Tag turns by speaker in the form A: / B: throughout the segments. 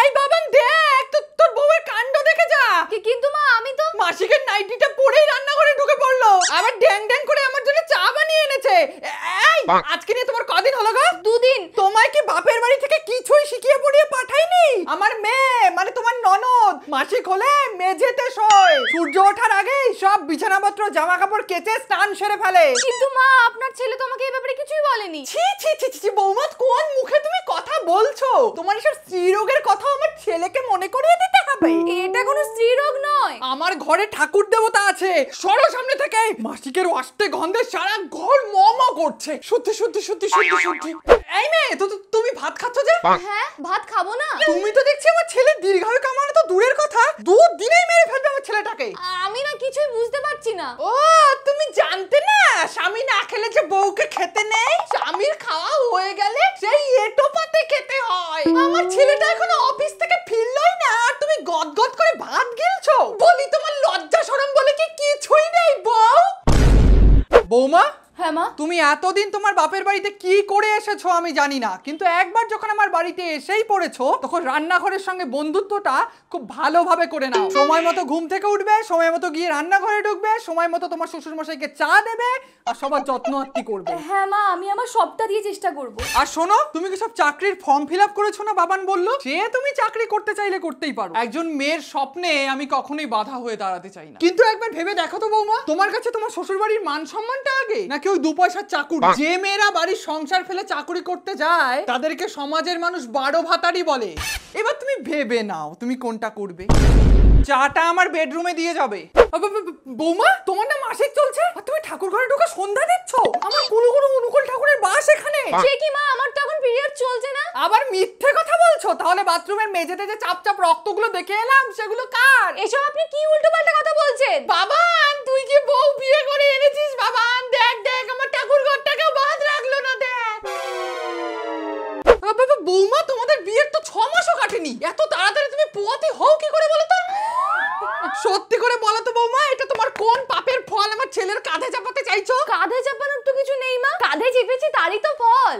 A: এই বাবান দেখ তোর বউয়ের কাণ্ড দেখে যা কি কিন্তু মা আমি তো মাসিকের নাইটিটা পরেই রান্নাঘরে ঢুকে পড়লো আবার ড্যাং ড্যাং করে আমার জন্য চা বানিয়ে এনেছে এই আজকে নিয়ে তোমার কদিন হলো গো দুদিন তোমায় কি বাপের বাড়ি থেকে কিছুই শিখে ওঠেনি আমার মেয়ে মানে তোমার ননদ মাসি খোলে মেঝেতে শোয় সূর্য ওঠার আগে সব বিছানাপত্র জামা কাপড় কেচে স্নান সেরে ফেলে কিন্তু মা আপনার ছেলে তোমাকে এই ব্যাপারে কিছুই বলেনি ছি ছি ছি ছি বৌমা কোন মুখে তুমি কথা বলছো তোমার এসব স্ত্রীরোগের কথা আমার ছেলেকে মনে করিয়ে দিতে হবে এটা কোনো স্ত্রীরোগ নয় আমার ঘরে ঠাকুর দেবতা আছে সরো সামনে থেকে মাসিকের অষ্টে গন্ধে সারা ঘর করছে সত্যি সত্যি সত্যি সত্যি সত্যি এই মেয়ে তো তুমি ভাত খাচ্ছ যে হ্যাঁ ভাত খাবো না তুমি তো দেখছি আমার ছেলে দীর্ঘায়ু কামানো তো দূরের কথা দু দিনেই মেরে ফেলবে আমার ছেলেটাকে আমি না কিছুই বুঝতে পারছি না ও তুমি জানতে না স্বামী না খেলে যে বউকে খেতে নেই স্বামীর খাওয়া হয়ে গেলে সেই এটো পাতে খেতে হয় আমার ছেলেটা এখনো অফিস থেকে ফিরলই না আর তুমি গদগদ করে ভাত গিলছো বলি তোমার লজ্জা শরম বলে কি কিছুই নেই বউ বৌমা হ্যাঁ মা তুমি এতদিন তোমার বাপের বাড়িতে কি করে এসেছো আমি জানি না কিন্তু একবার যখন আমার বাড়িতে এসেই পড়েছো তখন রান্নাঘরের সঙ্গে বন্ধুত্বটা খুব ভালোভাবে করে নাও সময় মতো ঘুম থেকে উঠবে সময় মতো গিয়ে রান্নাঘরে ঢুকবে সময় মতো তোমার শ্বশুরমশাইকে চা দেবে আর সবার যত্ন আত্তি করবে হ্যাঁ মা আমি আমার সবটা দিয়ে চেষ্টা করব আর শোনো তুমি কি সব চাকরির ফর্ম ফিল আপ করেছো না বাবান বললো যে তুমি চাকরি করতে চাইলে করতেই পারো একজন মেয়ের স্বপ্নে আমি কখনোই বাধা হয়ে দাঁড়াতে চাই না কিন্তু একবার ভেবে দেখো তো বৌমা তোমার কাছে তোমার শ্বশুর বাড়ির মান সম্মানটা আগে না কেউ কেউ দু পয়সার চাকুর যে মেয়েরা বাড়ির সংসার ফেলে চাকুরি করতে যায় তাদেরকে সমাজের মানুষ বারো ভাতারি বলে এবার তুমি ভেবে নাও তুমি কোনটা করবে চাটা আমার বেডরুমে দিয়ে যাবে বৌমা তোমার না মাসিক চলছে আর তুমি ঠাকুর ঘরে ঢুকে সন্ধ্যা দিচ্ছ আমার কোনো কোনো অনুকূল ঠাকুরের বাস এখানে সে কি মা আমার তো এখন পিরিয়ড চলছে না আবার মিথ্যে কথা বলছো তাহলে বাথরুমের মেঝেতে যে চাপ চাপ রক্তগুলো দেখে এলাম সেগুলো কার এসব আপনি কি পাল্টা কথা বলছেন বাবা বৌমা তোমাদের বিয়ের তো ছ মাসও কাটেনি এত তাড়াতাড়ি তুমি পোয়াতে হও কি করে বলো তো সত্যি করে বলো তো বৌমা এটা তোমার কোন পাপের ফল আমার ছেলের কাঁধে চাপাতে চাইছো কাঁধে চাপানোর তো কিছু নেই মা কাঁধে চেপেছি তারই তো ফল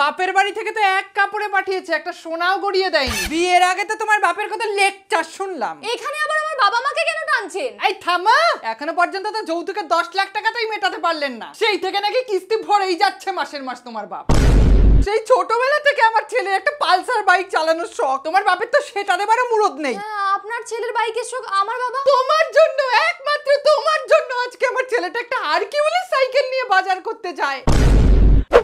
A: বাপের বাড়ি থেকে তো এক কাপড়ে পাঠিয়েছে একটা সোনাও গড়িয়ে দেয়নি বিয়ের আগে তো তোমার বাপের কথা লেকচার শুনলাম এখানে আবার আমার বাবা মাকে বলছেন এই থামা এখনো পর্যন্ত তো যৌতুকে দশ লাখ টাকাটাই মেটাতে পারলেন না সেই থেকে নাকি কিস্তি ভরেই যাচ্ছে মাসের মাস তোমার বাপ সেই ছোটবেলা থেকে আমার ছেলে একটা পালসার বাইক চালানোর শখ তোমার বাপের তো সেটা দেবার মুরদ নেই হ্যাঁ, আপনার ছেলের বাইকের শখ আমার বাবা তোমার জন্য একমাত্র তোমার জন্য আজকে আমার ছেলেটা একটা বলে সাইকেল নিয়ে বাজার করতে যায়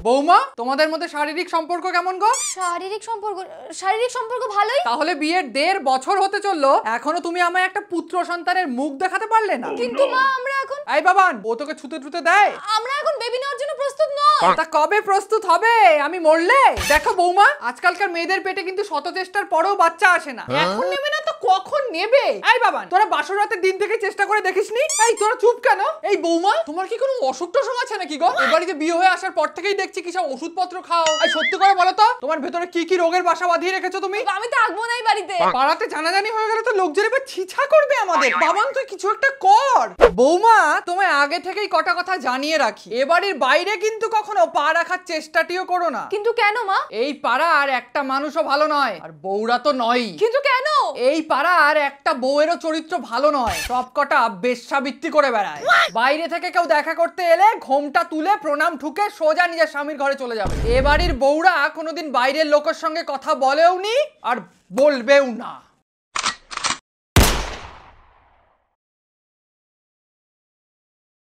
A: আচ্ছা, বৌমা তোমাদের মধ্যে শারীরিক সম্পর্ক কেমন গো শারীরিক সম্পর্ক শারীরিক সম্পর্ক ভালোই তাহলে বিয়ের দেড় বছর হতে চললো এখনো তুমি আমায় একটা পুত্র সন্তানের মুখ দেখাতে পারলে না কিন্তু মা আমরা এখন এই বাবান ও তোকে ছুতে ছুতে দেয় আমরা এখন বেবি নেওয়ার জন্য প্রস্তুত নই তা কবে প্রস্তুত হবে আমি মরলে দেখো বৌমা আজকালকার মেয়েদের পেটে কিন্তু শত চেষ্টার পরেও বাচ্চা আসে না হ্যাঁ? এখন নেবে না কখন নেবে এই বাবা তোরা বাসর রাতের দিন থেকে চেষ্টা করে দেখিসনি এই তোরা চুপ কেন এই বৌমা তোমার কি কোনো অসুখ টসুখ আছে নাকি গো হ্যাঁ। এ বাড়িতে বিয়ে হয়ে আসার পর থেকেই দেখছি কি ওষুধপত্র খাও এই সত্যি করে বলো তো তোমার ভেতরে কি কি রোগের বাসা বাঁধিয়ে রেখেছো তুমি আমি তো আসবো না এই বাড়িতে পাড়াতে জানাজানি হয়ে গেলে তো লোকজন এবার ছিছা করবে আমাদের বাবান তুই কিছু একটা কর বৌমা তোমায় আগে থেকেই কটা কথা জানিয়ে রাখি এ বাড়ির বাইরে কিন্তু কখনো পা রাখার চেষ্টাটিও করো না কিন্তু কেন মা এই পাড়া আর একটা মানুষও ভালো নয় আর বউরা তো নয় কিন্তু কেন এই পাড়ার একটা বউয়েরও চরিত্র ভালো নয় সব কটা বেশ্যাবৃত্তি করে বেড়ায় বাইরে থেকে কেউ দেখা করতে এলে ঘোমটা তুলে প্রণাম ঠুকে সোজা নিজের স্বামীর ঘরে চলে যাবে এ বাড়ির বউরা কোনোদিন বাইরের লোকের সঙ্গে কথা বলেও নি আর বলবেও না